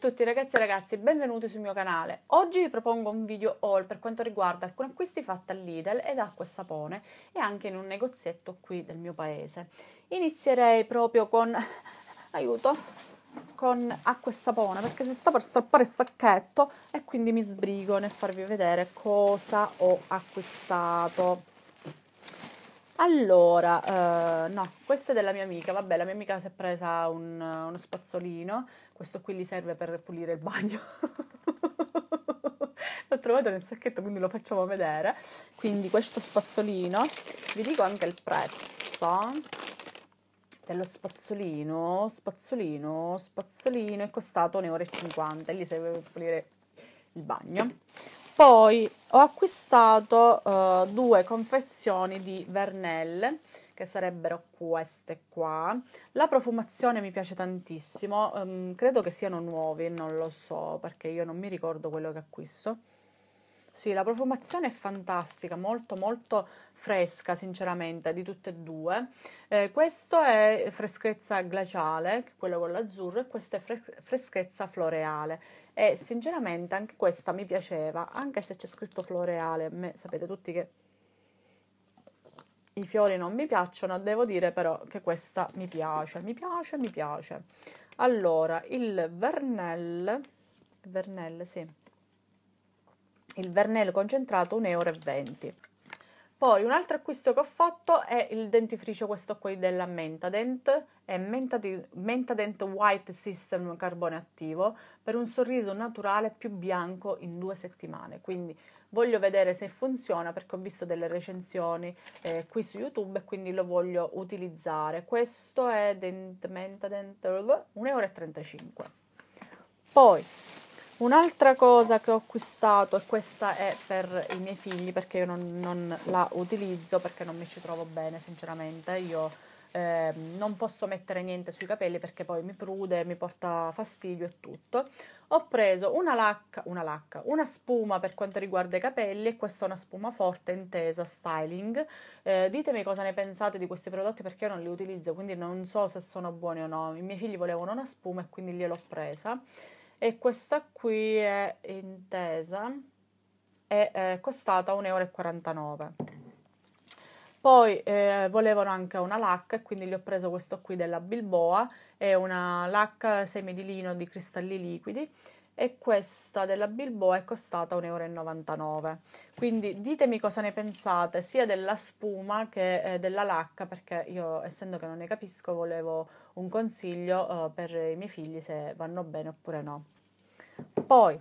tutti ragazzi e ragazze, benvenuti sul mio canale. Oggi vi propongo un video haul per quanto riguarda alcuni acquisti fatti all'Idel ed acqua e sapone e anche in un negozietto qui del mio paese. Inizierei proprio con... aiuto! Con acqua e sapone perché si sta per strappare il sacchetto e quindi mi sbrigo nel farvi vedere cosa ho acquistato. Allora, uh, no, questa è della mia amica, vabbè, la mia amica si è presa un, uno spazzolino, questo qui gli serve per pulire il bagno. L'ho trovato nel sacchetto, quindi lo facciamo vedere. Quindi questo spazzolino, vi dico anche il prezzo dello spazzolino, spazzolino, spazzolino, è costato 1,50 euro e gli serve per pulire il bagno. Poi ho acquistato uh, due confezioni di Vernelle che sarebbero queste qua. La profumazione mi piace tantissimo, um, credo che siano nuovi, non lo so perché io non mi ricordo quello che acquisto. Sì, la profumazione è fantastica, molto molto fresca sinceramente di tutte e due. Eh, questo è freschezza glaciale, quello con l'azzurro, e questa è fre- freschezza floreale. E sinceramente anche questa mi piaceva, anche se c'è scritto floreale, a me, sapete tutti che i fiori non mi piacciono, devo dire però che questa mi piace, mi piace, mi piace. Allora, il vernelle, vernelle sì il vernello concentrato 1,20 euro. Poi un altro acquisto che ho fatto è il dentifricio questo qui della Mentadent, è Mentadent, Mentadent White System carbone attivo per un sorriso naturale più bianco in due settimane, quindi voglio vedere se funziona perché ho visto delle recensioni eh, qui su YouTube e quindi lo voglio utilizzare. Questo è Dent, Mentadent 1,35 euro. Poi Un'altra cosa che ho acquistato, e questa è per i miei figli perché io non, non la utilizzo perché non mi ci trovo bene sinceramente, io eh, non posso mettere niente sui capelli perché poi mi prude, mi porta fastidio e tutto. Ho preso una lacca, una lacca, una spuma per quanto riguarda i capelli e questa è una spuma forte intesa styling. Eh, ditemi cosa ne pensate di questi prodotti perché io non li utilizzo, quindi non so se sono buoni o no. I miei figli volevano una spuma e quindi gliel'ho presa e questa qui è intesa eh, e è costata 1,49 euro. Poi eh, volevano anche una lacca e quindi gli ho preso questo qui della Bilboa, è una lacca semi di lino di cristalli liquidi e questa della Bilboa è costata 1,99 euro. Quindi ditemi cosa ne pensate sia della spuma che eh, della lacca, perché io essendo che non ne capisco volevo un consiglio eh, per i miei figli se vanno bene oppure no. Poi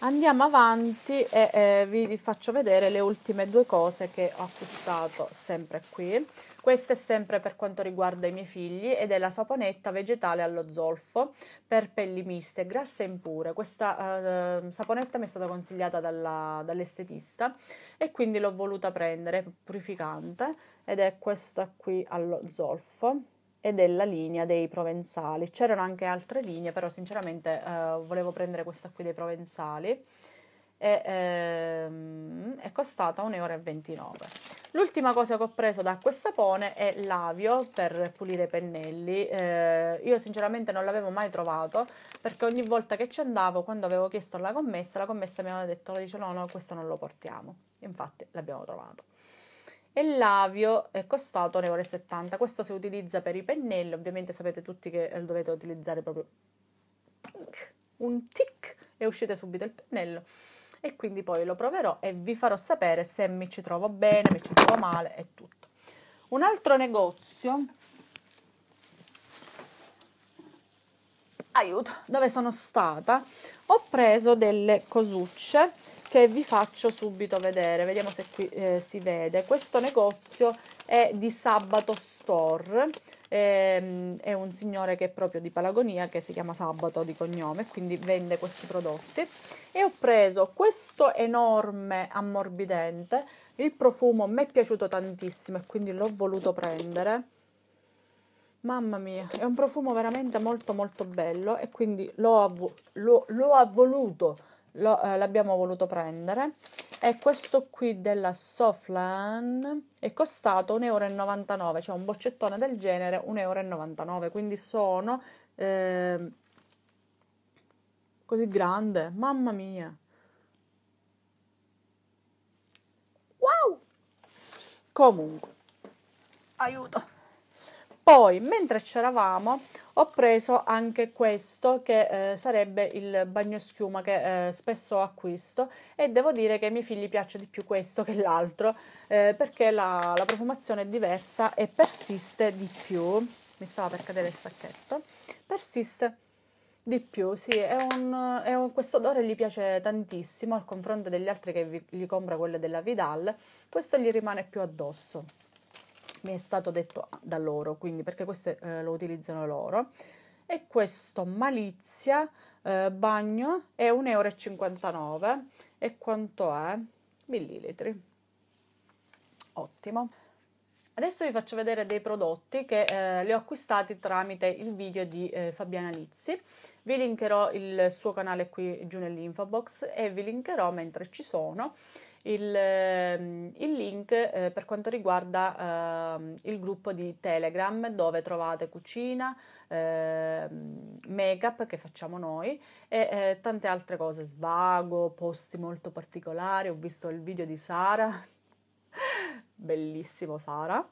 andiamo avanti e eh, vi faccio vedere le ultime due cose che ho acquistato sempre qui. Questa è sempre per quanto riguarda i miei figli ed è la saponetta vegetale allo zolfo per pelli miste, grasse e impure. Questa uh, saponetta mi è stata consigliata dalla, dall'estetista e quindi l'ho voluta prendere, purificante, ed è questa qui allo zolfo ed è la linea dei provenzali. C'erano anche altre linee, però sinceramente uh, volevo prendere questa qui dei provenzali e, ehm, è costata 1,29 euro. L'ultima cosa che ho preso da acqua e sapone è l'avio per pulire i pennelli. Eh, io sinceramente non l'avevo mai trovato perché ogni volta che ci andavo, quando avevo chiesto alla commessa, la commessa mi aveva detto, dice, no, no, questo non lo portiamo. Infatti l'abbiamo trovato e l'avio è costato 1,70 euro. Questo si utilizza per i pennelli, ovviamente sapete tutti che lo dovete utilizzare proprio un tic e uscite subito il pennello e quindi poi lo proverò e vi farò sapere se mi ci trovo bene, mi ci trovo male e tutto. Un altro negozio aiuto, dove sono stata, ho preso delle cosucce che vi faccio subito vedere, vediamo se qui eh, si vede. Questo negozio è di Sabato Store, Ehm, è un signore che è proprio di Palagonia, che si chiama Sabato di cognome, quindi vende questi prodotti. E ho preso questo enorme ammorbidente, il profumo mi è piaciuto tantissimo e quindi l'ho voluto prendere. Mamma mia, è un profumo veramente molto molto bello e quindi l'ho, avvo- l'ho, l'ho voluto lo, eh, l'abbiamo voluto prendere e questo qui della Soflan è costato 1,99 euro, cioè un boccettone del genere 1,99 euro, quindi sono eh, così grande, mamma mia! Wow! Comunque, aiuto! Poi, mentre c'eravamo, ho preso anche questo che eh, sarebbe il bagno schiuma che eh, spesso acquisto e devo dire che ai miei figli piace di più questo che l'altro eh, perché la, la, profumazione è diversa e persiste di più. Mi stava per cadere il sacchetto. Persiste di più, sì, è un, è un, questo odore gli piace tantissimo al confronto degli altri che vi, gli compra quello della Vidal. Questo gli rimane più addosso mi è stato detto da loro, quindi perché questo eh, lo utilizzano loro. E questo Malizia eh, bagno è 1,59 euro e quanto è? Millilitri. Ottimo. Adesso vi faccio vedere dei prodotti che eh, li ho acquistati tramite il video di eh, Fabiana Lizzi. Vi linkerò il suo canale qui giù nell'info box e vi linkerò mentre ci sono il, ehm, il link eh, per quanto riguarda eh, il gruppo di Telegram dove trovate cucina, eh, make-up che facciamo noi e eh, tante altre cose, svago, posti molto particolari. Ho visto il video di Sara, bellissimo Sara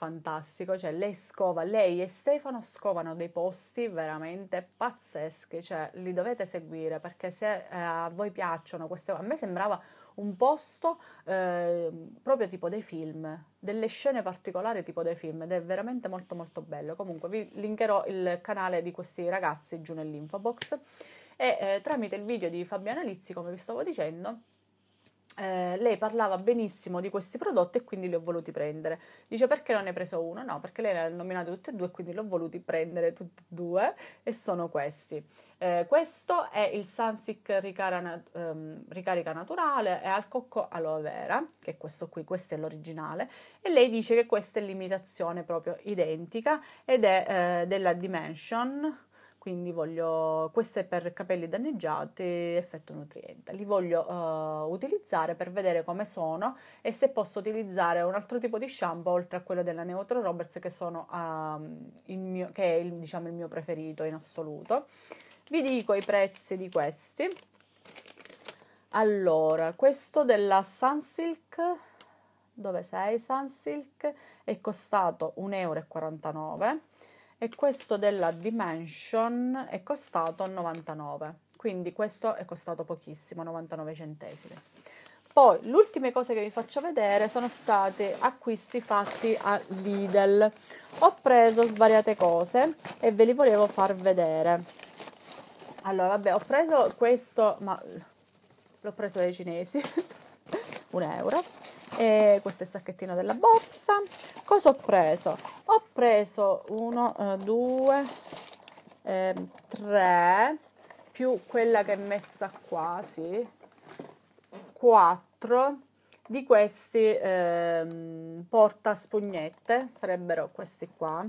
fantastico, cioè lei scova, lei e Stefano scovano dei posti veramente pazzeschi, cioè li dovete seguire perché se eh, a voi piacciono queste cose, a me sembrava un posto eh, proprio tipo dei film, delle scene particolari tipo dei film ed è veramente molto molto bello. Comunque vi linkerò il canale di questi ragazzi giù nell'info box e eh, tramite il video di Fabiana Lizzi, come vi stavo dicendo, eh, lei parlava benissimo di questi prodotti e quindi li ho voluti prendere. Dice perché non ne hai preso uno? No, perché lei ne ha nominati tutti e due, e quindi li ho voluti prendere tutti e due e sono questi. Eh, questo è il Sunsic ricarica, ehm, ricarica naturale è al cocco aloe vera, che è questo qui, questo è l'originale, e lei dice che questa è l'imitazione proprio identica ed è eh, della Dimension quindi voglio, questa è per capelli danneggiati, effetto nutriente, li voglio uh, utilizzare per vedere come sono e se posso utilizzare un altro tipo di shampoo oltre a quello della Neutro Roberts che, sono, uh, mio, che è il, diciamo, il mio preferito in assoluto. Vi dico i prezzi di questi. Allora, questo della Sunsilk, dove sei Sunsilk, è costato 1,49 euro e questo della Dimension è costato 99 quindi questo è costato pochissimo 99 centesimi poi l'ultima cosa che vi faccio vedere sono stati acquisti fatti a Lidl ho preso svariate cose e ve li volevo far vedere allora vabbè ho preso questo ma l'ho preso dai cinesi un euro e questo è il sacchettino della borsa Cosa ho preso? Ho preso 1, 2, 3 più quella che è messa qua, sì, di questi eh, porta spugnette, sarebbero questi qua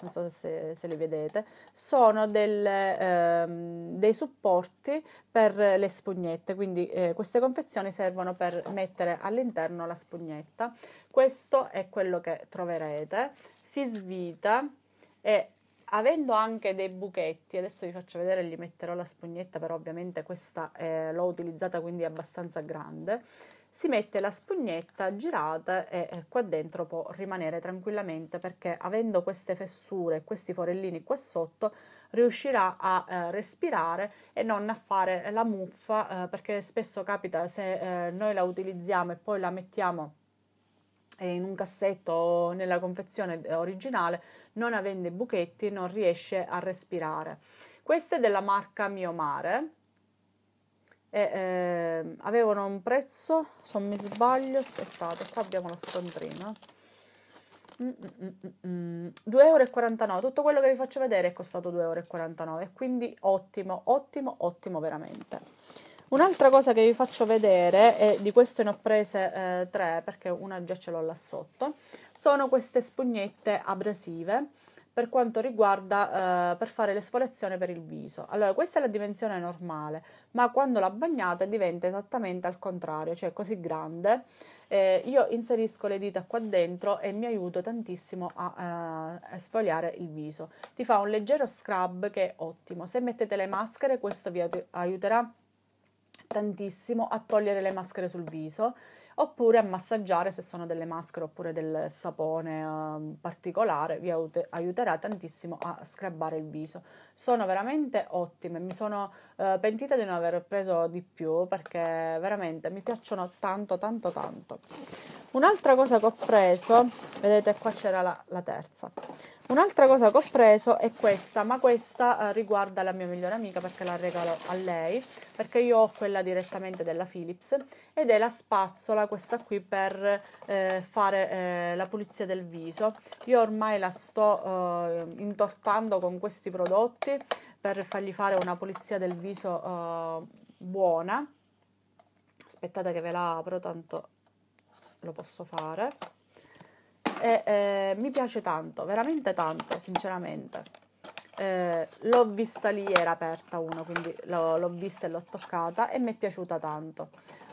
non so se, se le vedete, sono del, ehm, dei supporti per le spugnette, quindi eh, queste confezioni servono per mettere all'interno la spugnetta. Questo è quello che troverete, si svita e avendo anche dei buchetti, adesso vi faccio vedere, gli metterò la spugnetta, però ovviamente questa eh, l'ho utilizzata quindi è abbastanza grande si mette la spugnetta, girate e eh, qua dentro può rimanere tranquillamente perché avendo queste fessure, questi forellini qua sotto, riuscirà a eh, respirare e non a fare la muffa eh, perché spesso capita se eh, noi la utilizziamo e poi la mettiamo eh, in un cassetto o nella confezione eh, originale non avendo i buchetti non riesce a respirare questa è della marca Mio Mare e, eh, avevano un prezzo, se non mi sbaglio, aspettate, qua abbiamo lo scontrino. 2,49 euro, tutto quello che vi faccio vedere è costato 2,49 euro, quindi ottimo, ottimo, ottimo veramente. Un'altra cosa che vi faccio vedere, e di queste ne ho prese eh, tre perché una già ce l'ho là sotto, sono queste spugnette abrasive per quanto riguarda eh, per fare l'esfoliazione per il viso. Allora, questa è la dimensione normale, ma quando la bagnate diventa esattamente al contrario, cioè così grande. Eh, io inserisco le dita qua dentro e mi aiuto tantissimo a, eh, sfogliare il viso. Ti fa un leggero scrub che è ottimo. Se mettete le maschere, questo vi aiuterà tantissimo a togliere le maschere sul viso oppure a massaggiare se sono delle maschere oppure del sapone eh, particolare, vi aut- aiuterà tantissimo a scrabbare il viso. Sono veramente ottime, mi sono eh, pentita di non aver preso di più perché veramente mi piacciono tanto tanto tanto. Un'altra cosa che ho preso, vedete qua c'era la, la terza. Un'altra cosa che ho preso è questa, ma questa eh, riguarda la mia migliore amica perché la regalo a lei, perché io ho quella direttamente della Philips ed è la spazzola, questa qui per eh, fare eh, la pulizia del viso. Io ormai la sto eh, intortando con questi prodotti per fargli fare una pulizia del viso eh, buona. Aspettate che ve la apro, tanto lo posso fare e eh, mi piace tanto, veramente tanto, sinceramente. Eh, l'ho vista lì, era aperta uno, quindi l'ho, l'ho, vista e l'ho toccata e mi è piaciuta tanto.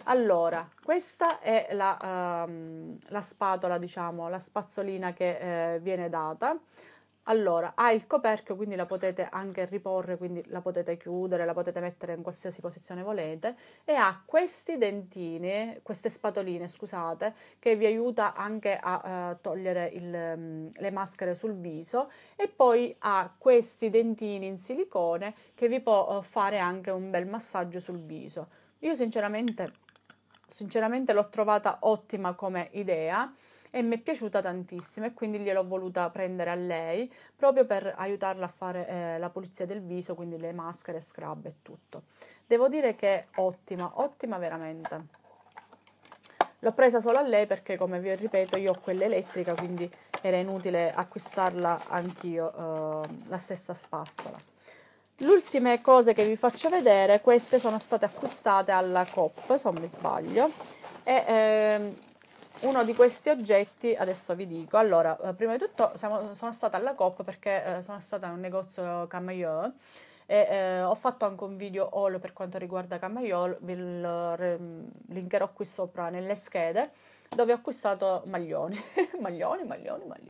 Allora, questa è la, uh, la spatola, diciamo, la spazzolina che eh, viene data. Allora, ha il coperchio, quindi la potete anche riporre, quindi la potete chiudere, la potete mettere in qualsiasi posizione volete e ha questi dentini, queste spatoline, scusate, che vi aiuta anche a eh, togliere il, mm, le maschere sul viso e poi ha questi dentini in silicone che vi può eh, fare anche un bel massaggio sul viso. Io sinceramente, sinceramente l'ho trovata ottima come idea e mi è piaciuta tantissimo e quindi gliel'ho voluta prendere a lei proprio per aiutarla a fare eh, la pulizia del viso, quindi le maschere, scrub e tutto. Devo dire che è ottima, ottima veramente. L'ho presa solo a lei perché come vi ripeto io ho quella elettrica quindi era inutile acquistarla anch'io eh, la stessa spazzola. Le ultime cose che vi faccio vedere, queste sono state acquistate alla COP se non mi sbaglio e eh, uno di questi oggetti, adesso vi dico, allora, eh, prima di tutto siamo, sono stata alla COP perché eh, sono stata in un negozio Camailleux e eh, ho fatto anche un video haul per quanto riguarda Camailleux, vi linkerò qui sopra nelle schede, dove ho acquistato maglioni, maglioni, maglioni, maglioni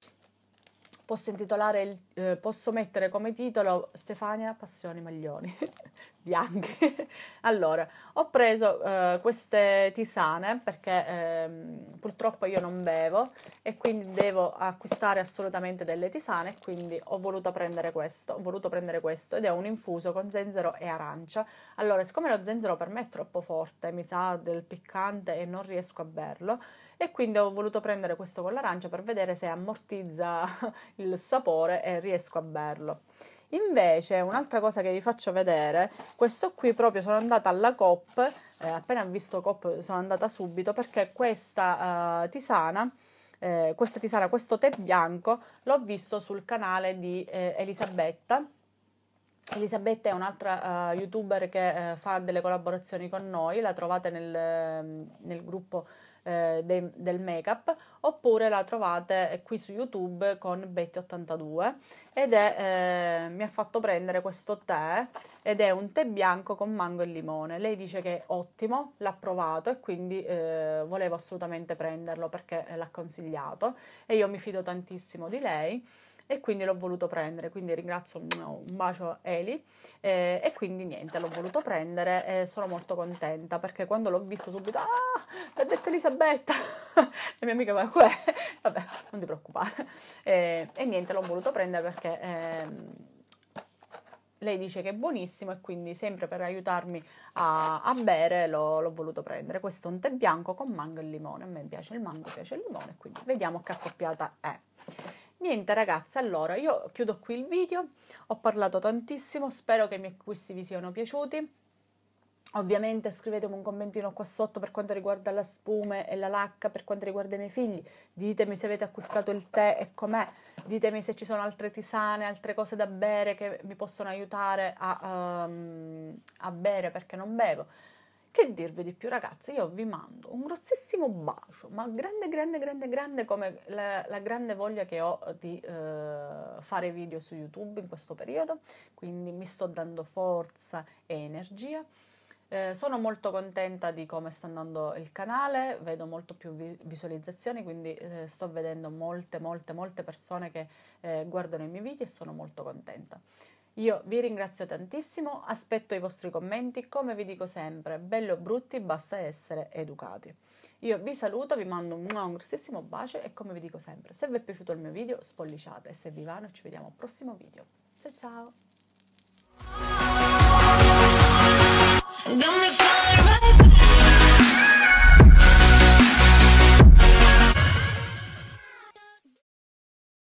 posso intitolare, il, eh, posso mettere come titolo Stefania Passioni Maglioni, bianche. allora, ho preso eh, queste tisane perché eh, purtroppo io non bevo e quindi devo acquistare assolutamente delle tisane, quindi ho voluto prendere questo, ho voluto prendere questo ed è un infuso con zenzero e arancia. Allora, siccome lo zenzero per me è troppo forte, mi sa del piccante e non riesco a berlo, e quindi ho voluto prendere questo con l'arancia per vedere se ammortizza il sapore e riesco a berlo. Invece, un'altra cosa che vi faccio vedere, questo qui proprio sono andata alla COP, eh, appena ho visto COP sono andata subito perché questa eh, tisana, eh, questa tisana, questo tè bianco l'ho visto sul canale di eh, Elisabetta. Elisabetta è un'altra eh, youtuber che eh, fa delle collaborazioni con noi, la trovate nel, ehm, nel gruppo eh, de, del make-up, oppure la trovate qui su YouTube con Betty82 ed è, eh, mi ha fatto prendere questo tè ed è un tè bianco con mango e limone. Lei dice che è ottimo, l'ha provato e quindi eh, volevo assolutamente prenderlo perché eh, l'ha consigliato e io mi fido tantissimo di lei e quindi l'ho voluto prendere, quindi ringrazio un bacio Eli eh, e quindi niente, l'ho voluto prendere e sono molto contenta perché quando l'ho visto subito, ah, l'ha detto Elisabetta, la mia amica ma qua vabbè, non ti preoccupare eh, e niente, l'ho voluto prendere perché... Eh, lei dice che è buonissimo e quindi sempre per aiutarmi a, a bere l'ho, l'ho, voluto prendere. Questo è un tè bianco con mango e limone, a me piace il mango, piace il limone, quindi vediamo che accoppiata è. Niente ragazzi, allora io chiudo qui il video, ho parlato tantissimo, spero che miei, questi vi siano piaciuti. Ovviamente scrivetemi un commentino qua sotto per quanto riguarda la spume e la lacca, per quanto riguarda i miei figli. Ditemi se avete acquistato il tè e com'è. Ditemi se ci sono altre tisane, altre cose da bere che mi possono aiutare a, um, a bere perché non bevo. Che dirvi di più ragazzi, io vi mando un grossissimo bacio, ma grande, grande, grande, grande come la, la grande voglia che ho di eh, fare video su YouTube in questo periodo, quindi mi sto dando forza e energia. Eh, sono molto contenta di come sta andando il canale, vedo molto più vi- visualizzazioni, quindi eh, sto vedendo molte, molte, molte persone che eh, guardano i miei video e sono molto contenta. Io vi ringrazio tantissimo, aspetto i vostri commenti, come vi dico sempre, bello o brutti, basta essere educati. Io vi saluto, vi mando un, un grossissimo bacio e come vi dico sempre, se vi è piaciuto il mio video spolliciate e se vi va noi ci vediamo al prossimo video. Ciao ciao!